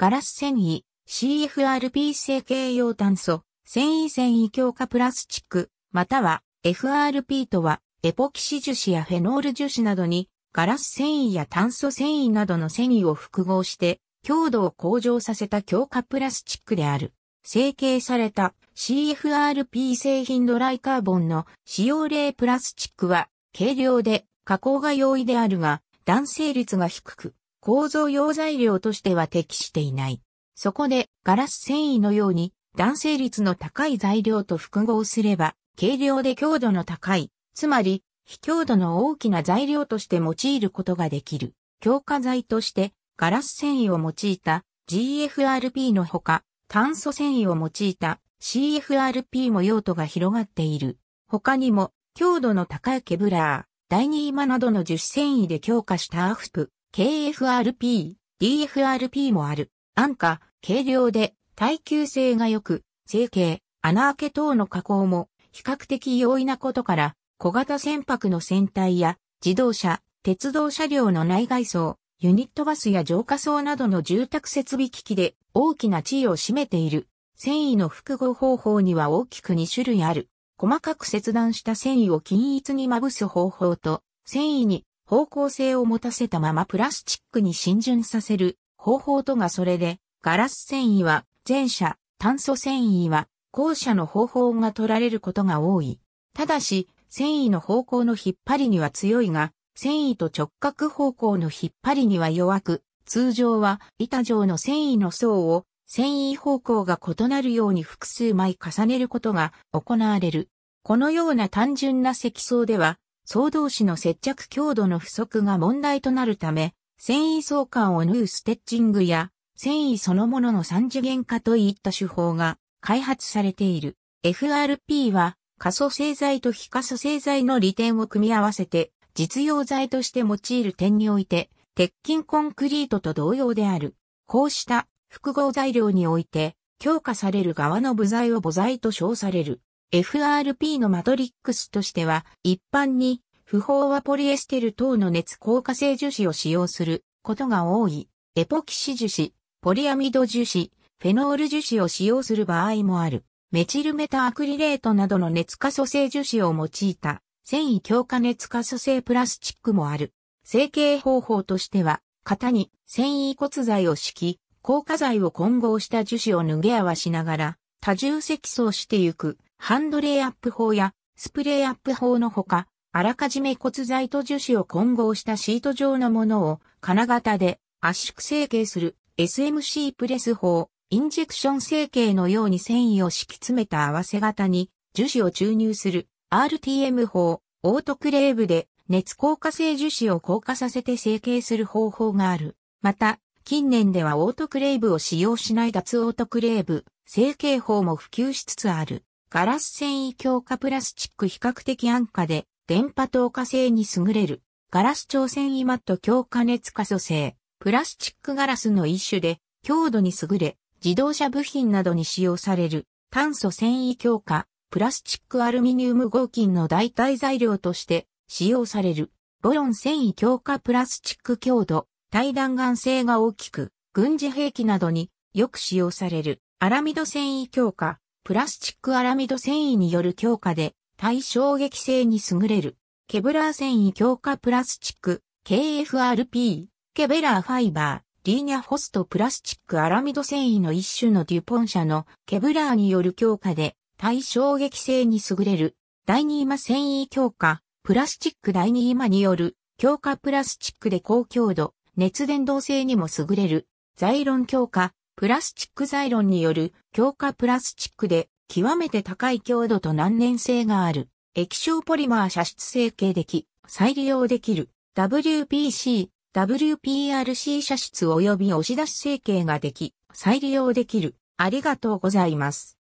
ガラス繊維、CFRP 成形用炭素、繊維繊維強化プラスチック、または FRP とは、エポキシ樹脂やフェノール樹脂などに、ガラス繊維や炭素繊維などの繊維を複合して、強度を向上させた強化プラスチックである。成形された CFRP 製品ドライカーボンの使用例プラスチックは軽量で加工が容易であるが、弾性率が低く、構造用材料としては適していない。そこでガラス繊維のように弾性率の高い材料と複合すれば軽量で強度の高い、つまり非強度の大きな材料として用いることができる。強化剤としてガラス繊維を用いた GFRP のほか炭素繊維を用いた CFRP も用途が広がっている。他にも強度の高いケブラー、第ー今などの樹脂繊維で強化したアフプ、KFRP、DFRP もある。安価、軽量で耐久性が良く、成形、穴開け等の加工も比較的容易なことから、小型船舶の船体や自動車、鉄道車両の内外装、ユニットバスや浄化槽などの住宅設備機器で大きな地位を占めている。繊維の複合方法には大きく2種類ある。細かく切断した繊維を均一にまぶす方法と、繊維に方向性を持たせたままプラスチックに浸潤させる方法とがそれで、ガラス繊維は前者、炭素繊維は後者の方法が取られることが多い。ただし、繊維の方向の引っ張りには強いが、繊維と直角方向の引っ張りには弱く、通常は板状の繊維の層を繊維方向が異なるように複数枚重ねることが行われる。このような単純な積層では層同士の接着強度の不足が問題となるため、繊維相関を縫うステッチングや、繊維そのものの三次元化といった手法が開発されている。FRP は、過疎製剤と非過疎製剤の利点を組み合わせて、実用剤として用いる点において、鉄筋コンクリートと同様である。こうした複合材料において、強化される側の部材を母材と称される。FRP のマトリックスとしては、一般に、不飽和ポリエステル等の熱硬化性樹脂を使用することが多い、エポキシ樹脂、ポリアミド樹脂、フェノール樹脂を使用する場合もある。メチルメタアクリレートなどの熱化塑性樹脂を用いた繊維強化熱化塑性プラスチックもある。成形方法としては、型に繊維骨材を敷き、硬化剤を混合した樹脂を脱げ合わしながら多重積層してゆくハンドレイアップ法やスプレーアップ法のほか、あらかじめ骨材と樹脂を混合したシート状のものを金型で圧縮成形する SMC プレス法、インジェクション成形のように繊維を敷き詰めた合わせ型に樹脂を注入する RTM 法、オートクレーブで熱硬化性樹脂を硬化させて成形する方法がある。また、近年ではオートクレーブを使用しない脱オートクレーブ、成形法も普及しつつある。ガラス繊維強化プラスチック比較的安価で電波透過性に優れるガラス調繊維マット強化熱可塑性プラスチックガラスの一種で強度に優れ自動車部品などに使用される炭素繊維強化プラスチックアルミニウム合金の代替材料として使用されるボロン繊維強化プラスチック強度対弾丸性が大きく軍事兵器などによく使用されるアラミド繊維強化プラスチックアラミド繊維による強化で、対衝撃性に優れる。ケブラー繊維強化プラスチック、KFRP、ケベラーファイバー、リーニャホストプラスチックアラミド繊維の一種のデュポン社のケブラーによる強化で、対衝撃性に優れる。第2今繊維強化、プラスチック第2今による強化プラスチックで高強度、熱伝導性にも優れる。ザイロン強化、プラスチック材料による強化プラスチックで極めて高い強度と難燃性がある液晶ポリマー射出成形でき、再利用できる WPC、WPRC 射出及び押し出し成形ができ、再利用できる。ありがとうございます。